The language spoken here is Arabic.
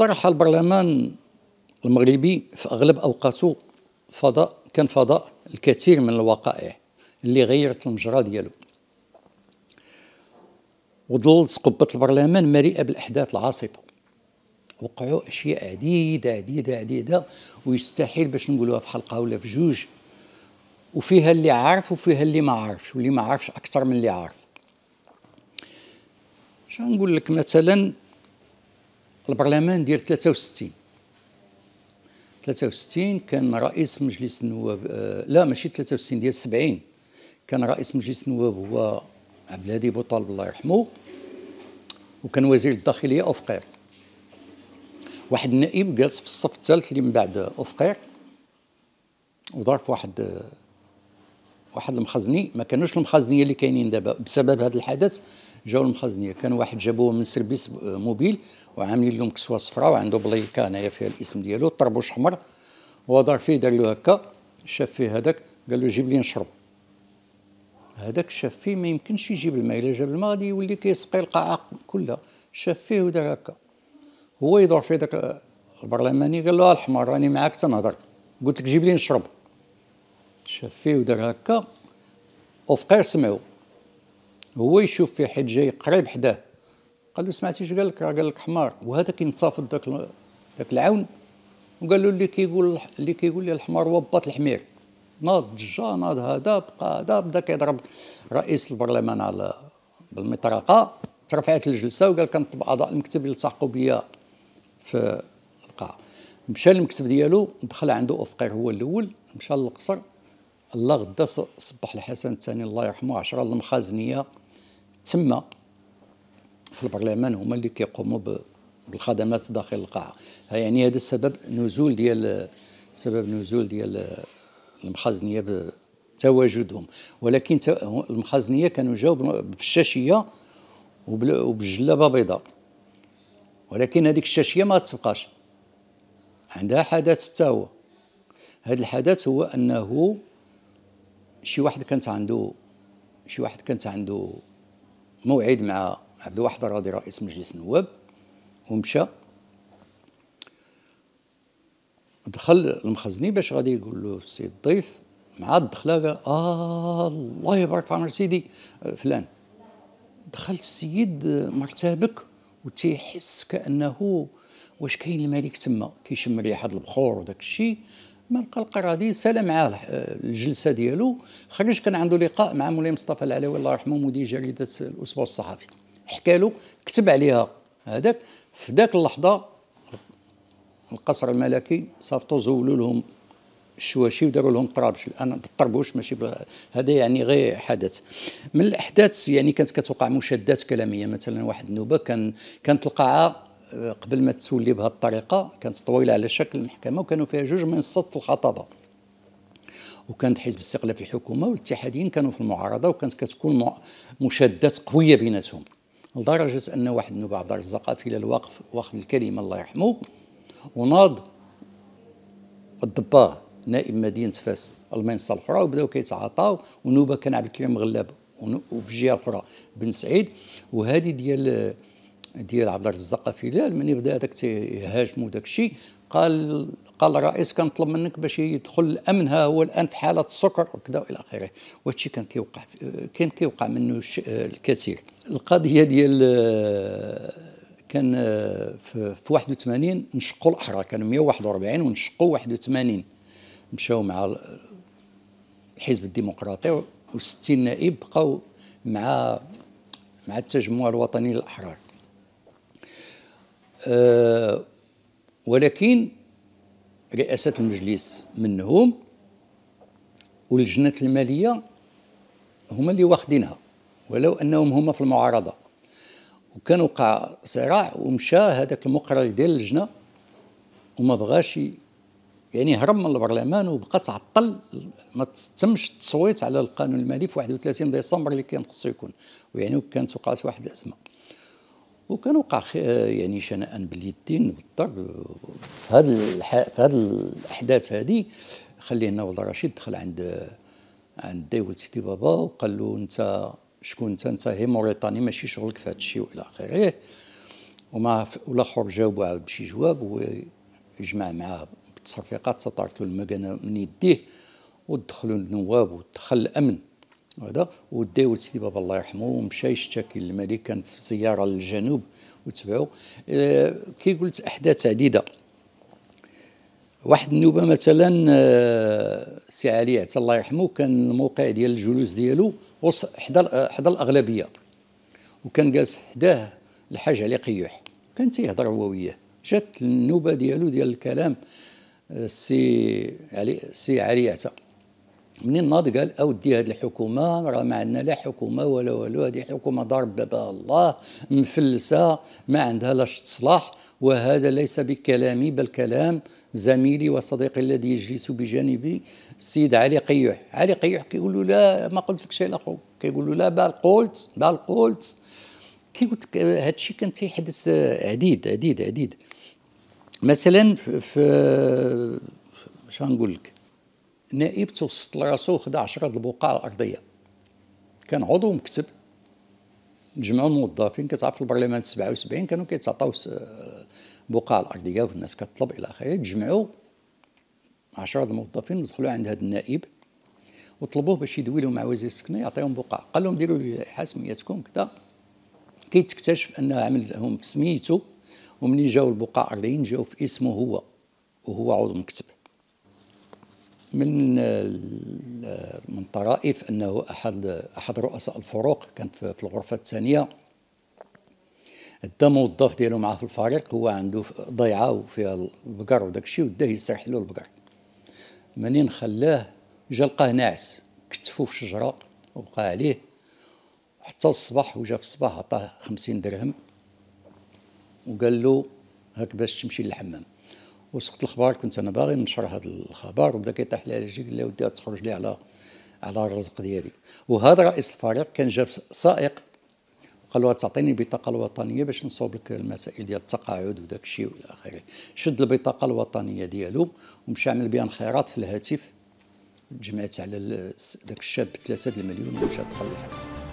الصراحة البرلمان المغربي في أغلب أوقاته فضاء كان فضاء الكثير من الوقائع اللي غيرت المجرى ديالو وظلت قبة البرلمان مليئة بالأحداث العاصفة وقعوا أشياء عديدة عديدة عديدة ويستحيل باش نقولوها في حلقة ولا في جوج وفيها اللي عارف وفيها اللي ما عارفش واللي ما عارفش أكثر من اللي عارف شنو نقول لك مثلا البرلمان ديال 63 63 كان رئيس مجلس النواب آه، لا ماشي 63 ديال 70 كان رئيس مجلس النواب هو عبد الهادي بوطالب الله يرحمه وكان وزير الداخليه اوفقير واحد النائب جالس في الصف الثالث اللي من بعد اوفقير وظرف واحد آه، واحد المخزني ما كانوش المخزنيه اللي كاينين دابا بسبب هذا الحدث جاو المخزنيه كان واحد جابوه من سيربيس موبيل وعاملين لهم كسوه صفراء وعنده بلايكه هنايا فيها الاسم ديالو طربوش حمر ودار فيه دار له هكا شاف فيه هذاك قال له جيب لي نشرب هذاك شاف فيه ما يمكنش يجيب الماء الا جاب الماء غادي يولي كيسقي القاعه كلها شاف فيه ودار هكا هو يدور في ذاك البرلماني قال له آه، الحمار راني معاك تنهضر قلت لك جيب لي نشرب شافيه ودار هكا وفقير سمعو هو يشوف في حد جاي قريب حداه قال له سمعتي اش قال لك راه قال لك حمار وهذا كينتصافد داك داك العون وقال له اللي كيقول اللي كيقول لي الحمار هو باط الحمير ناض جا ناض هذا بقى هذا بدا كيضرب رئيس البرلمان على بالمطرقه ترفعت الجلسه وقال كنطبع اعضاء المكتب يلتحقوا بيا في القاعه مشى للمكتب ديالو دخل عنده افقير هو الاول مشى للقصر الله غدا صبح الحسن الثاني الله يرحمه عشرة المخازنيه تما في البرلمان هما اللي كيقوموا بالخدمات داخل القاعه يعني هذا السبب نزول ديال سبب نزول ديال المخازنيه بتواجدهم ولكن المخازنيه كانوا جاو بالشاشيه وبالجلابه بيضاء ولكن هذيك الشاشيه ما تبقاش عندها حدث حتى هو هذا الحدث هو انه شي واحد كانت عنده شي واحد كانت عنده موعد مع عبد الواحد الراضي رئيس مجلس النواب ومشى دخل المخزني باش غادي يقول له السيد الضيف مع الدخله قال آه الله يبارك في عمر سيدي آه، فلان دخل السيد آه، مرتبك وتيحس كانه واش كاين الملك تما كيشم ريحه البخور وداك الشيء ما لقى القرادي سال معاه آه، الجلسه ديالو خرج كان عنده لقاء مع مولاي مصطفى العلوي الله يرحمه مدير جريده الاسبوع الصحفي حكى له كتب عليها هذاك في ذاك اللحظه القصر الملكي صافطو زولوا لهم الشواشي وداروا لهم طرابش الان بالطربوش ماشي هذا يعني غير حدث من الاحداث يعني كانت كتوقع مشادات كلاميه مثلا واحد النوبه كان كانت القاعه قبل ما تسولي الطريقه كانت طويله على شكل محكمه وكانوا فيها جوج من سته الخطابه وكانت حزب الاستقلال في الحكومه والاتحاديين كانوا في المعارضه وكانت كتكون مشادات قويه بيناتهم لدرجه ان واحد النوبه عبد الرزاق في الوقف واخذ الكلمه الله يرحمه وناض الضباغ نائب مدينه فاس المنصه الاخرى وبداو كيتعاطاو ونوبه كان عبد الكريم غلاب وفي جهه اخرى بن سعيد وهذه ديال ديال عبد الرزاق فيلال من بدا هذاك تيهاجموا داك الشيء قال قال الرئيس كنطلب منك باش يدخل الامن ها هو الان في حاله السكر وكذا والى اخره وهذا الشيء كان كيوقع كان كيوقع منه الكثير القضيه ديال كان في 81 نشقوا الاحرار كانوا 141 ونشقوا 81 مشاو مع الحزب الديمقراطي و60 نائب بقاو مع مع التجمع الوطني للاحرار آه، ولكن رئاسة المجلس منهم واللجنات المالية هما اللي واخدينها ولو أنهم هما في المعارضة وكان وقع صراع ومشى هذاك المقرر ديال اللجنة وما بغاش يعني هرب من البرلمان وبقى تعطل ما تمش التصويت على القانون المالي في 31 ديسمبر اللي كان خصو يكون ويعني كانت وقعت واحد الازمه وكان وقع يعني شناء باليدين والضرب في هذه الاحداث هذه خليه نوض رشيد دخل عند عند داوود سيدي بابا وقال له انت شكون انت انت هي موريتاني ماشي شغلك في هذا الشيء والى اخره وما والاخر جاوبوا عاود بشي جواب وجمع معاه بالتصفيقات سطرت له المكانه من يديه ودخلوا النواب ودخل الامن وهذا وداو سيدي بابا الله يرحمه ومشى يشتكي للملك كان في زياره للجنوب وتبعو اه كي قلت احداث عديده واحد النوبه مثلا اه سي علي عتا الله يرحمه كان الموقع ديال الجلوس ديالو حدا حدا الاغلبيه وكان جالس حداه الحاج علي قيوح كان تيهضر هو وياه جات النوبه ديالو ديال الكلام آه، سي علي سي علي عتا منين ناض قال اودي هذه الحكومه راه ما عندنا لا حكومه ولا والو هذه حكومه ضرب بها الله مفلسه ما عندها لا تصلاح وهذا ليس بكلامي بل كلام زميلي وصديقي الذي يجلس بجانبي السيد علي قيوح علي قيوح كيقول له لا ما قلت لك شيء اخو كيقول له لا بل قلت بل قلت كي قلت هذا الشيء كان تيحدث عديد عديد عديد مثلا في شنو نقول لك نائب توسط لراسو خدا 10 البقاع الارضيه كان عضو مكتب نجمعوا الموظفين كتعرف في البرلمان 77 كانوا كيتعطاو بقاع الارضيه والناس كتطلب الى اخره تجمعوا 10 الموظفين ودخلوا عند هذا النائب وطلبوه باش يدوي لهم مع وزير السكنه يعطيهم بقعه قال لهم ديروا حاسميتكم كذا كيتكتشف انه عمل لهم سميتو وملي جاو البقاع الارضيين جاو في اسمه هو وهو عضو مكتب من من طرائف انه احد احد رؤساء الفروق كان في الغرفه الثانيه دا موظف ديالو معاه في الفريق هو عنده ضيعه وفيها البقر وداك الشيء وداه يسرح له البقر منين خلاه جا لقاه ناعس كتفو في شجره وبقى عليه حتى الصباح وجا في الصباح عطاه خمسين درهم وقال له هاك باش تمشي للحمام وسقط الخبر كنت انا باغي ننشر هذا الخبر وبدا كيطيح لي على رجلي قال لي ودي تخرج لي على على الرزق ديالي وهذا رئيس الفريق كان جاب سائق قال له تعطيني البطاقه الوطنيه باش نصوب لك المسائل ديال التقاعد وداك الشيء والى اخره شد البطاقه الوطنيه ديالو ومشى عمل بها انخراط في الهاتف جمعت على داك الشاب ثلاثه المليون ومشى دخل للحبس